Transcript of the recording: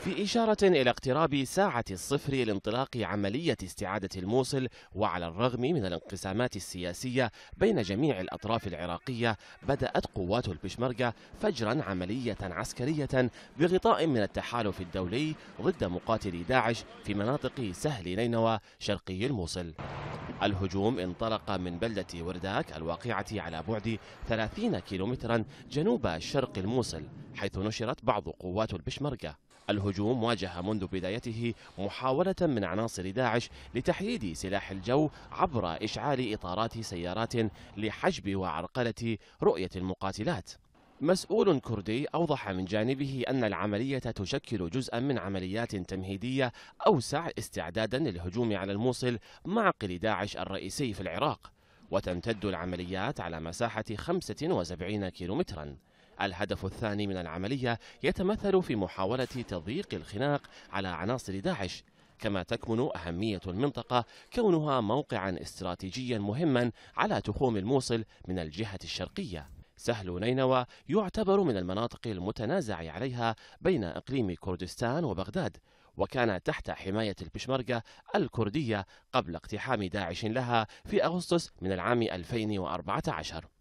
في إشارة إلى اقتراب ساعة الصفر لانطلاق عملية استعادة الموصل وعلى الرغم من الانقسامات السياسية بين جميع الأطراف العراقية بدأت قوات البشمركة فجرا عملية عسكرية بغطاء من التحالف الدولي ضد مقاتلي داعش في مناطق سهل نينوى شرقي الموصل الهجوم انطلق من بلدة ورداك الواقعة على بعد 30 كيلومترا جنوب شرق الموصل حيث نشرت بعض قوات البشمركة الهجوم واجه منذ بدايته محاولة من عناصر داعش لتحييد سلاح الجو عبر إشعال إطارات سيارات لحجب وعرقلة رؤية المقاتلات مسؤول كردي أوضح من جانبه أن العملية تشكل جزءا من عمليات تمهيدية أوسع استعدادا للهجوم على الموصل معقل داعش الرئيسي في العراق وتمتد العمليات على مساحة 75 كيلومتراً الهدف الثاني من العملية يتمثل في محاولة تضييق الخناق على عناصر داعش كما تكمن أهمية المنطقة كونها موقعا استراتيجيا مهما على تخوم الموصل من الجهة الشرقية سهل نينوى يعتبر من المناطق المتنازع عليها بين إقليم كردستان وبغداد وكان تحت حماية البشمركة الكردية قبل اقتحام داعش لها في أغسطس من العام 2014